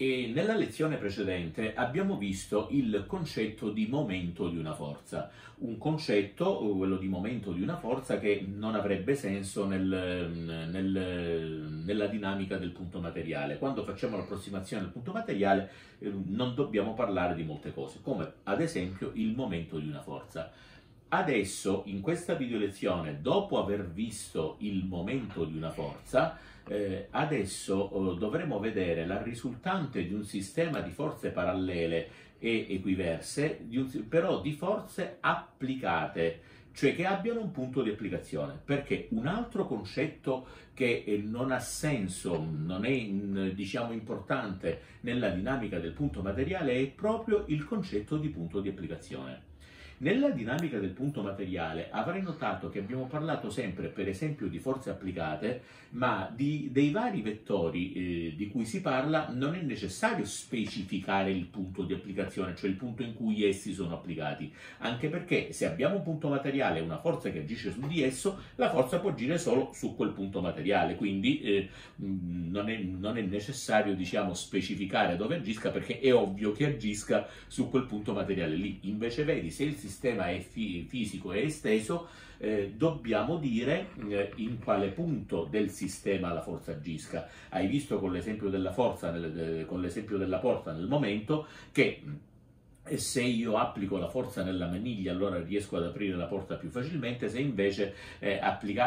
E nella lezione precedente abbiamo visto il concetto di momento di una forza, un concetto, uh, quello di momento di una forza, che non avrebbe senso nel, mm, nel, nella dinamica del punto materiale. Quando facciamo l'approssimazione al punto materiale eh, non dobbiamo parlare di molte cose, come ad esempio il momento di una forza. Adesso, in questa video lezione, dopo aver visto il momento di una forza, eh, adesso oh, dovremo vedere la risultante di un sistema di forze parallele e equiverse, di un, però di forze applicate, cioè che abbiano un punto di applicazione, perché un altro concetto che eh, non ha senso, non è diciamo importante nella dinamica del punto materiale è proprio il concetto di punto di applicazione. Nella dinamica del punto materiale avrei notato che abbiamo parlato sempre, per esempio, di forze applicate, ma di, dei vari vettori eh, di cui si parla non è necessario specificare il punto di applicazione, cioè il punto in cui essi sono applicati, anche perché se abbiamo un punto materiale e una forza che agisce su di esso, la forza può agire solo su quel punto materiale, quindi eh, non, è, non, è, necessario diciamo, specificare dove agisca perché è ovvio che agisca su quel punto materiale lì. Invece vedi, se il sistema sistema è fi- fisico è esteso, eh, dobbiamo dire eh, in quale punto del sistema la forza agisca. Hai visto con l'esempio della forza, nel, de, eh, con l'esempio della porta nel momento, che eh, se io applico la forza nella maniglia allora riesco ad aprire la porta più facilmente, se invece eh,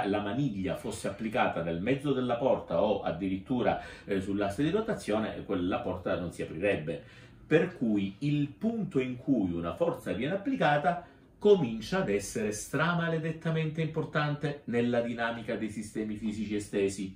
la maniglia fosse applicata nel mezzo della porta o addirittura eh, sull'asse di rotazione, quella porta non si aprirebbe per cui il punto in cui una forza viene applicata comincia ad essere stramaledettamente importante nella dinamica dei sistemi fisici estesi.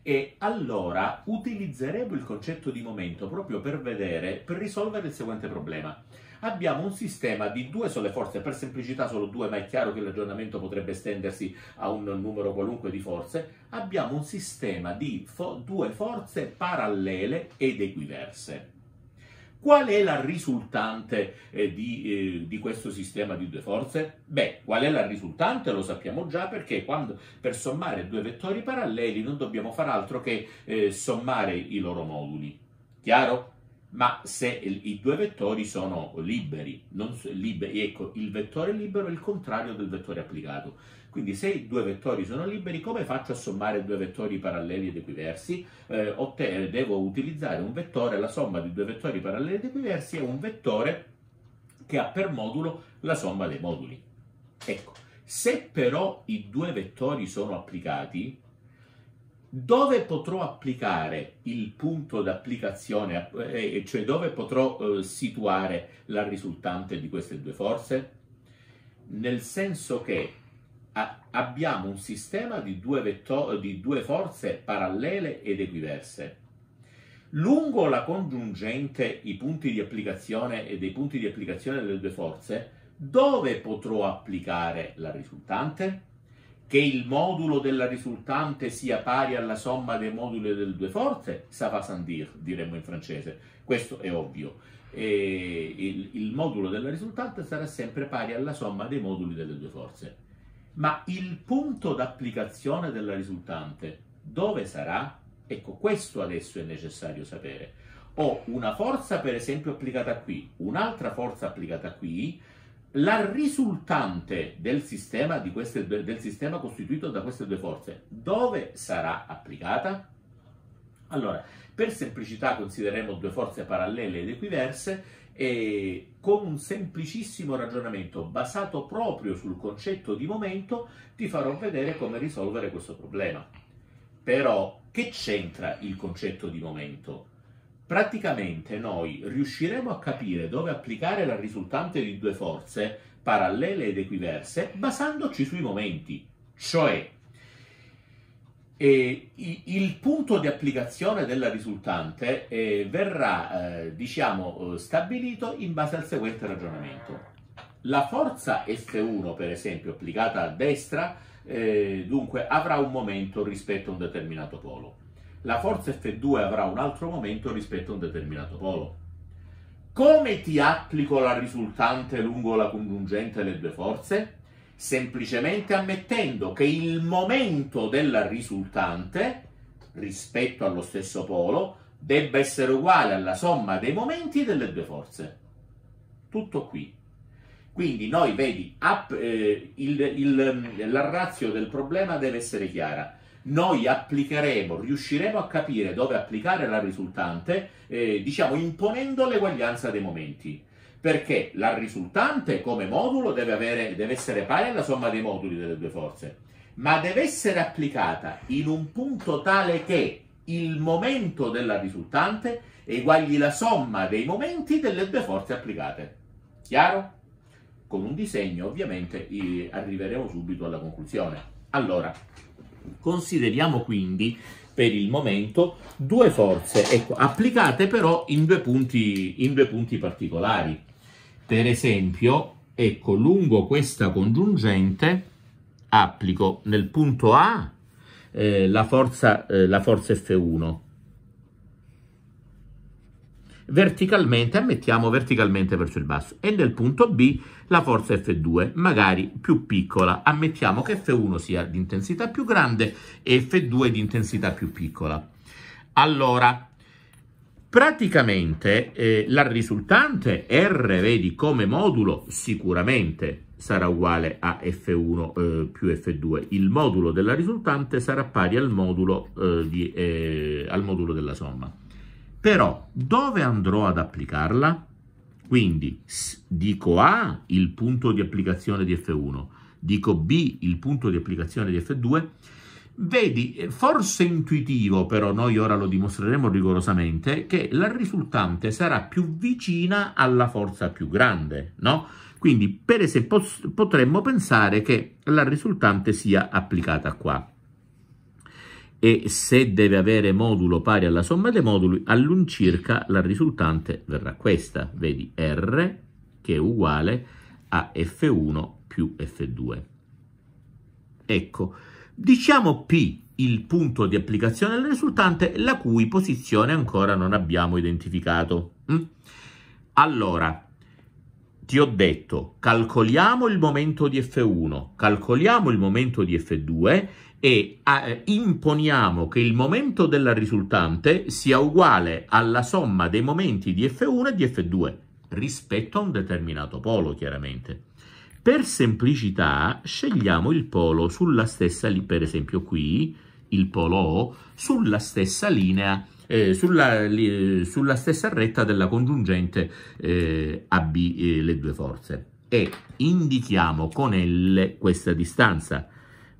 E allora utilizzeremo il concetto di momento proprio per vedere, per risolvere il seguente problema. Abbiamo un sistema di due sole forze, per semplicità solo due, ma è chiaro che l'aggiornamento potrebbe estendersi a un numero qualunque di forze. Abbiamo un sistema di fo- due forze parallele ed equiverse. Qual è la risultante eh, di, eh, di, questo sistema di due forze? Beh, qual è la risultante? Lo sappiamo già perché quando, per sommare due vettori paralleli non dobbiamo fare altro che eh, sommare i loro moduli. Chiaro? ma se i due vettori sono liberi, so, liberi, ecco, il vettore libero è il contrario del vettore applicato. Quindi se i due vettori sono liberi, come faccio a sommare due vettori paralleli ed equiversi? Eh, te, eh, devo utilizzare un vettore, la somma di due vettori paralleli ed equiversi è un vettore che ha per modulo la somma dei moduli. Ecco, se però i due vettori sono applicati, dove potrò applicare il punto d'applicazione, eh, cioè dove potrò eh, situare la risultante di queste due forze? Nel senso che abbiamo un sistema di due, di due forze parallele ed equiverse. Lungo la congiungente i punti di applicazione e dei punti di applicazione delle due forze, dove potrò applicare la risultante? che il modulo della risultante sia pari alla somma dei moduli delle due forze, ça va sans dire, diremmo in francese, questo è ovvio. Il, il modulo della risultante sarà sempre pari alla somma dei moduli delle due forze. Ma il punto d'applicazione della risultante dove sarà? Ecco, questo adesso è necessario sapere. Ho una forza, per esempio, applicata qui, un'altra forza applicata qui, la risultante del sistema, queste, del sistema costituito da queste due forze, dove sarà applicata? Allora, per semplicità considereremo due forze parallele ed equiverse e con un semplicissimo ragionamento basato proprio sul concetto di momento ti farò vedere come risolvere questo problema. Però che c'entra il concetto di momento? Praticamente noi riusciremo a capire dove applicare la risultante di due forze parallele ed equiverse basandoci sui momenti, cioè e il punto di applicazione della risultante eh, verrà, eh, diciamo, eh, stabilito in base al seguente ragionamento. La forza F1, per esempio, applicata a destra, eh, dunque avrà un momento rispetto a un determinato polo la forza F2 avrà un altro momento rispetto a un determinato polo. Come ti applico la risultante lungo la congiungente delle due forze? Semplicemente ammettendo che il momento della risultante rispetto allo stesso polo debba essere uguale alla somma dei momenti delle due forze. Tutto qui. Quindi noi, vedi, up, eh, il, il, ehm, la razio del problema deve essere chiara noi applicheremo, riusciremo a capire dove applicare la risultante, eh, diciamo imponendo l'eguaglianza dei momenti. Perché la risultante come modulo deve, avere, deve essere pari alla somma dei moduli delle due forze, ma deve essere applicata in un punto tale che il momento della risultante eguagli la somma dei momenti delle due forze applicate. Chiaro? Con un disegno ovviamente arriveremo subito alla conclusione. Allora, Consideriamo quindi per il momento due forze ecco, applicate però in due, punti, in due punti particolari. Per esempio, ecco, lungo questa congiungente applico nel punto A eh, la, forza, eh, la forza F1 verticalmente, ammettiamo verticalmente verso il basso, e nel punto B la forza F2, magari più piccola, ammettiamo che F1 sia di intensità più grande e F2 di intensità più piccola. Allora, praticamente eh, la risultante R, vedi, come modulo sicuramente sarà uguale a F1 eh, più F2. Il modulo della risultante sarà pari al modulo, eh, di, eh, al modulo della somma. Però dove andrò ad applicarla? Quindi dico A il punto di applicazione di F1, dico B il punto di applicazione di F2. Vedi, eh, forse intuitivo, però noi ora lo dimostreremo rigorosamente, che la risultante sarà più vicina alla forza più grande, no? Quindi, per esempio, potremmo pensare che la risultante sia applicata qua e se deve avere modulo pari alla somma dei moduli, all'incirca la risultante verrà questa. Vedi R che è uguale a F1 più F2. Ecco, diciamo P il punto di applicazione del risultante, la cui posizione ancora non abbiamo identificato. Mm? Allora, ti ho detto, calcoliamo il momento di F1, calcoliamo il momento di F2 e eh, imponiamo che il momento della risultante sia uguale alla somma dei momenti di F1 e di F2 rispetto a un determinato polo, chiaramente. Per semplicità scegliamo il polo sulla stessa, per esempio qui, il polo O, sulla stessa linea eh, sulla, li, sulla, stessa retta della congiungente eh, AB eh, le due forze e indichiamo con L questa distanza,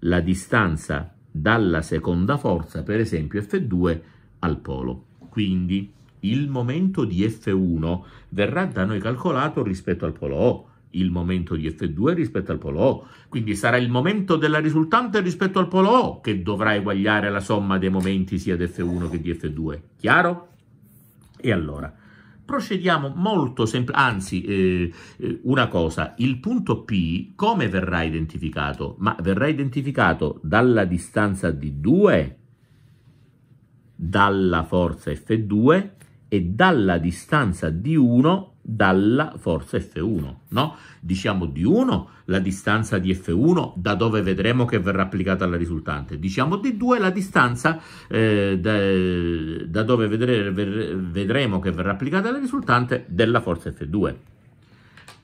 la distanza dalla seconda forza, per esempio F2, al polo. Quindi il momento di F1 verrà da noi calcolato rispetto al polo O, il momento di F2 rispetto al polo O, quindi sarà il momento della risultante rispetto al polo O che dovrà eguagliare la somma dei momenti sia di F1 che di F2, chiaro? E allora, procediamo molto semplice, anzi eh, eh, una cosa, il punto P come verrà identificato? Ma verrà identificato dalla distanza d 2, dalla forza F2 e dalla distanza d 1 dalla forza F1, no? Diciamo di 1 la distanza di F1 da dove vedremo che verrà applicata la risultante, diciamo di 2 la distanza eh, da, da, dove vedre, vedremo che verrà applicata la risultante della forza F2.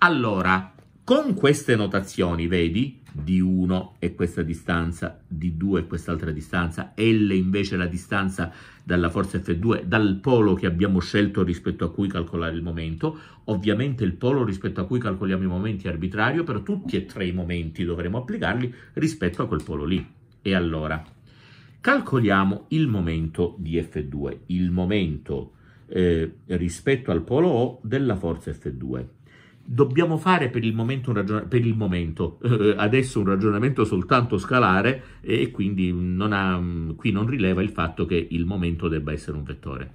Allora, con queste notazioni, vedi, D1 è questa distanza, D2 è quest'altra distanza, L invece è la distanza dalla forza F2, dal polo che abbiamo scelto rispetto a cui calcolare il momento. Ovviamente il polo rispetto a cui calcoliamo i momenti è arbitrario, per tutti e tre i momenti dovremo applicarli rispetto a quel polo lì. E allora, calcoliamo il momento di F2, il momento eh, rispetto al polo O della forza F2 dobbiamo fare per il momento, un ragion- per il momento eh, adesso un ragionamento soltanto scalare e, quindi non ha, mm, qui non rileva il fatto che il momento debba essere un vettore.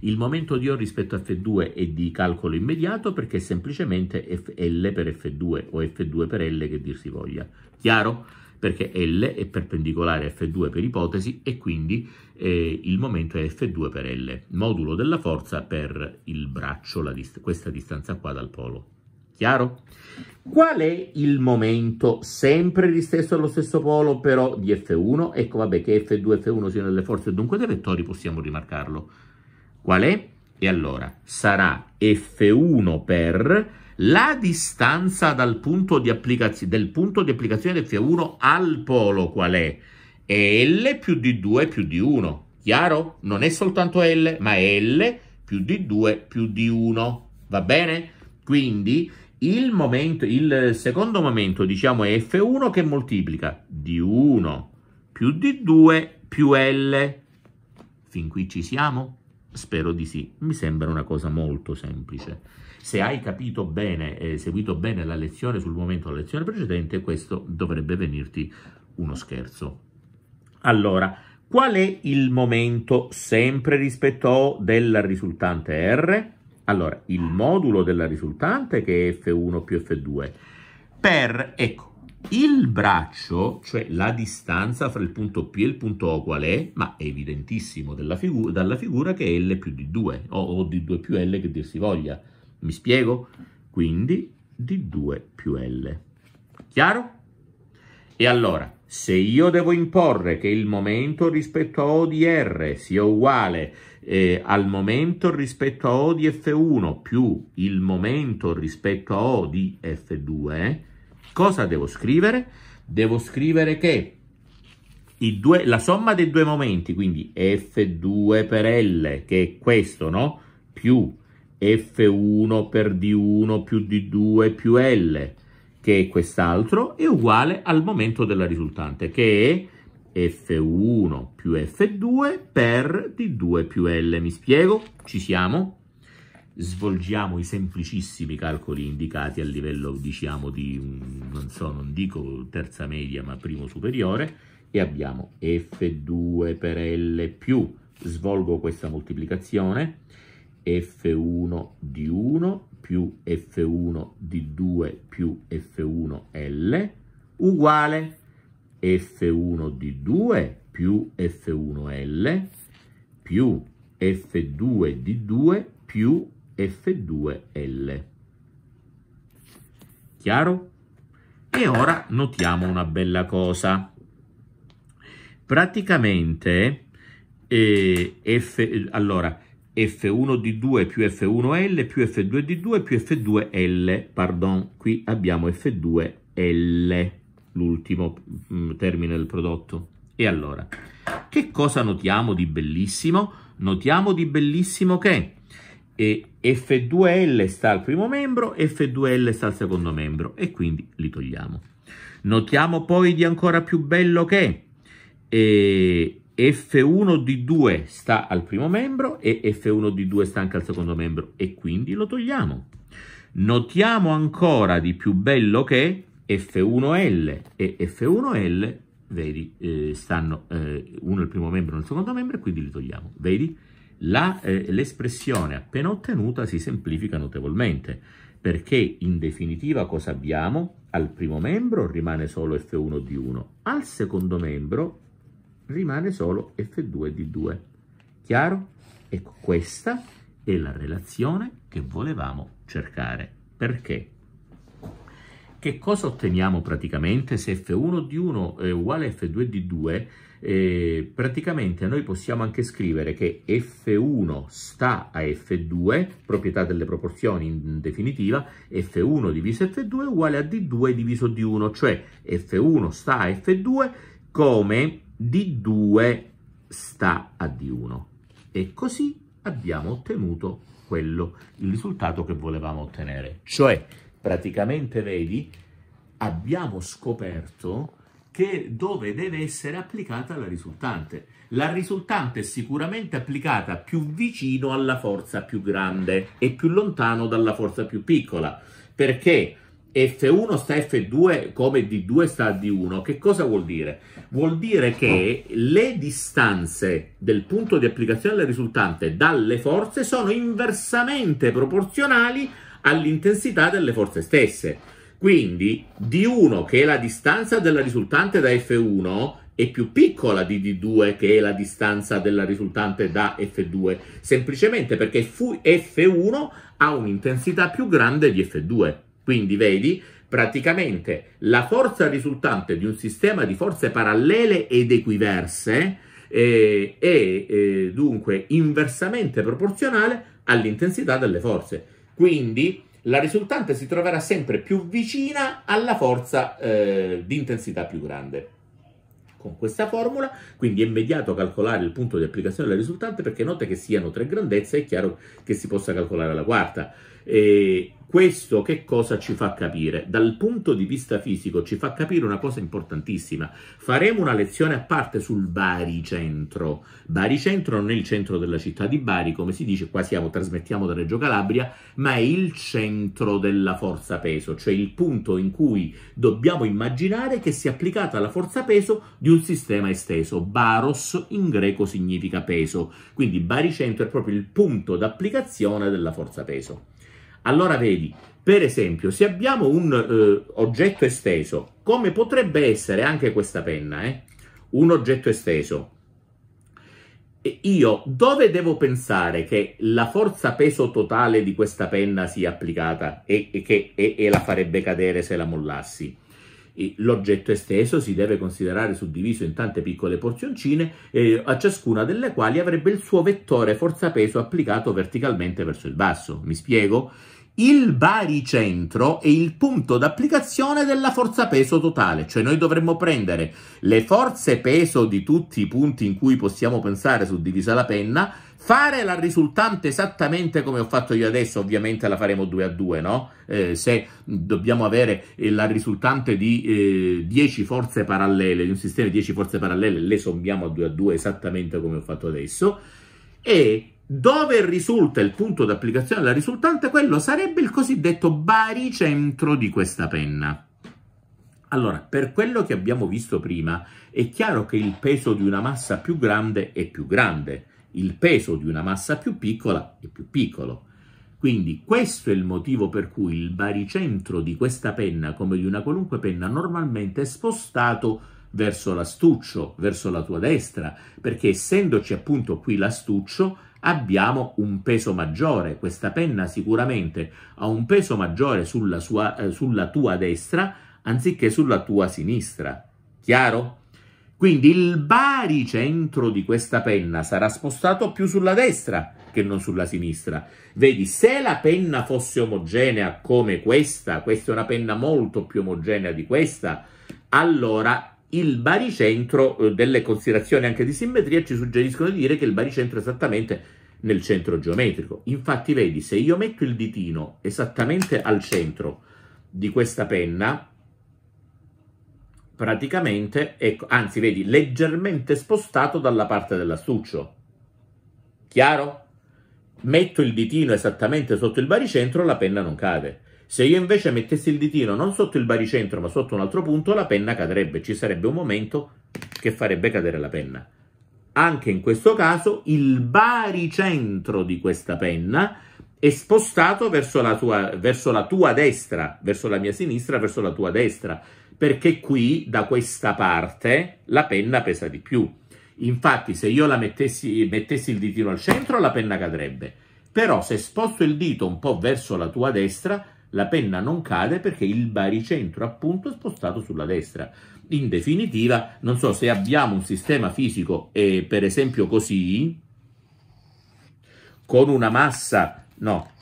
Il momento di O rispetto a F2 è di calcolo immediato perché è semplicemente L per F2 o F2 per L che dir si voglia. Chiaro? Perché L è perpendicolare a F2 per ipotesi e quindi eh, il momento è F2 per L, modulo della forza per il braccio, dist questa distanza qua dal polo. Chiaro? Qual è il momento sempre di disteso allo stesso polo però di F1? Ecco vabbè che F2 e F1 siano delle forze dunque dei vettori possiamo rimarcarlo. Qual è? E allora sarà F1 per la distanza dal punto di applicazione del punto di applicazione del F1 al polo qual è? L più di 2 più di 1. Chiaro? Non è soltanto L, ma è L più di 2 più di 1. Va bene? Quindi il, momento, il secondo momento, diciamo, è F1 che moltiplica di 1 più di 2 più L. Fin qui ci siamo? Spero di sì, mi sembra una cosa molto semplice. Se hai capito bene e seguito bene la lezione sul momento della lezione precedente, questo dovrebbe venirti uno scherzo. Allora, qual è il momento sempre rispetto O della risultante R? Allora, il modulo della risultante che è F1 più F2 per, ecco, il braccio, cioè la distanza fra il punto P e il punto O qual è? Ma è evidentissimo figu- dalla figura che è L più d 2 o, o di 2 più L che dir si voglia. Mi spiego? Quindi d 2 più L. Chiaro? E allora, se io devo imporre che il momento rispetto a O di R sia uguale eh, al momento rispetto a O di F1 più il momento rispetto a O di F2, Cosa devo scrivere? Devo scrivere che due, la somma dei due momenti, quindi F2 per L, che è questo, no? Più F1 per D1 più D2 più L, che è quest'altro, è uguale al momento della risultante, che è F1 più F2 per D2 più L. Mi spiego? Ci siamo? svolgiamo i semplicissimi calcoli indicati a livello, diciamo, di, mm, non so, non dico terza media, ma primo superiore, e abbiamo F2 per L più, svolgo questa moltiplicazione, F1 di 1 più F1 di 2 più F1 L uguale F1 di 2 più F1 L più F2 di 2 più F2L. Chiaro? E ora notiamo una bella cosa. Praticamente, eh, F, allora, F1 d 2 più F1L più F2 d 2 più F2L, pardon, qui abbiamo F2L, l'ultimo mm, termine del prodotto. E allora, che cosa notiamo di bellissimo? Notiamo di bellissimo che e F2L sta al primo membro, F2L sta al secondo membro e quindi li togliamo. Notiamo poi di ancora più bello che eh, F1D2 sta al primo membro e F1D2 sta anche al secondo membro e quindi lo togliamo. Notiamo ancora di più bello che F1L e F1L vedi, eh, stanno eh, uno il primo membro e uno il secondo membro e quindi li togliamo. Vedi? Eh, l'espressione eh, appena ottenuta si semplifica notevolmente, perché in definitiva cosa abbiamo? Al primo membro rimane solo F1 di 1, al secondo membro rimane solo F2 di 2. Chiaro? Ecco, questa è la relazione che volevamo cercare. Perché? Che cosa otteniamo praticamente se F1 di 1 è uguale a F2 di 2? eh, praticamente noi possiamo anche scrivere che F1 sta a F2, proprietà delle proporzioni in definitiva, F1 diviso F2 è uguale a D2 diviso D1, cioè F1 sta a F2 come D2 sta a D1. E così abbiamo ottenuto quello, il risultato che volevamo ottenere. Cioè, praticamente, vedi, abbiamo scoperto che dove deve essere applicata la risultante. La risultante è sicuramente applicata più vicino alla forza più grande e più lontano dalla forza più piccola, perché F1 sta F2 come D2 sta D1. Che cosa vuol dire? Vuol dire che le distanze del punto di applicazione della risultante dalle forze sono inversamente proporzionali all'intensità delle forze stesse. Quindi D1, che è la distanza della risultante da F1, è più piccola di D2, che è la distanza della risultante da F2, semplicemente perché F1 ha un'intensità più grande di F2. Quindi vedi, praticamente la forza risultante di un sistema di forze parallele ed equiverse eh, è eh, dunque inversamente proporzionale all'intensità delle forze. Quindi la risultante si troverà sempre più vicina alla forza eh, di intensità più grande. Con questa formula, quindi è immediato calcolare il punto di applicazione della risultante perché note che siano tre grandezze, è chiaro che si possa calcolare la quarta. E questo che cosa ci fa capire? Dal punto di vista fisico ci fa capire una cosa importantissima. Faremo una lezione a parte sul baricentro. Baricentro non è il centro della città di Bari, come si dice, qua siamo, trasmettiamo da Reggio Calabria, ma è il centro della forza peso, cioè il punto in cui dobbiamo immaginare che sia applicata la forza peso di un sistema esteso. Baros in greco significa peso, quindi baricentro è proprio il punto d'applicazione della forza peso. Allora vedi, per esempio, se abbiamo un eh, oggetto esteso, come potrebbe essere anche questa penna, eh? un oggetto esteso, e io dove devo pensare che la forza peso totale di questa penna sia applicata e, e che e, e la farebbe cadere se la mollassi? L'oggetto esteso si deve considerare suddiviso in tante piccole porzioncine, eh, a ciascuna delle quali avrebbe il suo vettore forza-peso applicato verticalmente verso il basso. Mi spiego? Il baricentro è il punto d'applicazione della forza peso totale, cioè noi dovremmo prendere le forze peso di tutti i punti in cui possiamo pensare suddivisa la penna Fare la risultante esattamente come ho fatto io adesso, ovviamente la faremo 2 a 2, no? Eh, se dobbiamo avere eh, la risultante di eh, 10 forze parallele, di un sistema di 10 forze parallele, le sommiamo a 2 a 2 esattamente come ho fatto adesso, e dove risulta il punto d'applicazione della risultante, quello sarebbe il cosiddetto baricentro di questa penna. Allora, per quello che abbiamo visto prima, è chiaro che il peso di una massa più grande è più grande il peso di una massa più piccola è più piccolo. Quindi questo è il motivo per cui il baricentro di questa penna, come di una qualunque penna, normalmente è spostato verso l'astuccio, verso la tua destra, perché essendoci appunto qui l'astuccio abbiamo un peso maggiore. Questa penna sicuramente ha un peso maggiore sulla, sua, eh, sulla tua destra anziché sulla tua sinistra. Chiaro? Quindi il baricentro di questa penna sarà spostato più sulla destra che non sulla sinistra. Vedi, se la penna fosse omogenea come questa, questa è una penna molto più omogenea di questa, allora il baricentro, eh, delle considerazioni anche di simmetria ci suggeriscono di dire che il baricentro è esattamente nel centro geometrico. Infatti vedi, se io metto il ditino esattamente al centro di questa penna, praticamente, è, ecco, anzi vedi, leggermente spostato dalla parte dell'astuccio. Chiaro? Metto il ditino esattamente sotto il baricentro, la penna non cade. Se io invece mettessi il ditino non sotto il baricentro ma sotto un altro punto, la penna cadrebbe. Ci sarebbe un momento che farebbe cadere la penna. Anche in questo caso il baricentro di questa penna è spostato verso la tua, verso la tua destra, verso la mia sinistra, verso la tua destra perché qui da questa parte la penna pesa di più. Infatti se io la mettessi, mettessi il ditino al centro la penna cadrebbe, però se sposto il dito un po' verso la tua destra la penna non cade perché il baricentro appunto è spostato sulla destra. In definitiva, non so se abbiamo un sistema fisico, eh, per esempio così, con una massa, no,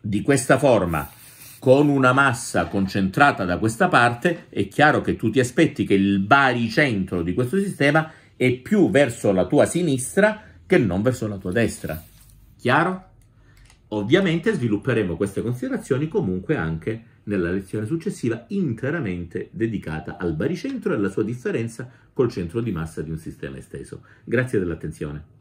di questa forma, con una massa concentrata da questa parte, è chiaro che tu ti aspetti che il baricentro di questo sistema è più verso la tua sinistra che non verso la tua destra. Chiaro? Ovviamente svilupperemo queste considerazioni comunque anche nella lezione successiva interamente dedicata al baricentro e alla sua differenza col centro di massa di un sistema esteso. Grazie dell'attenzione.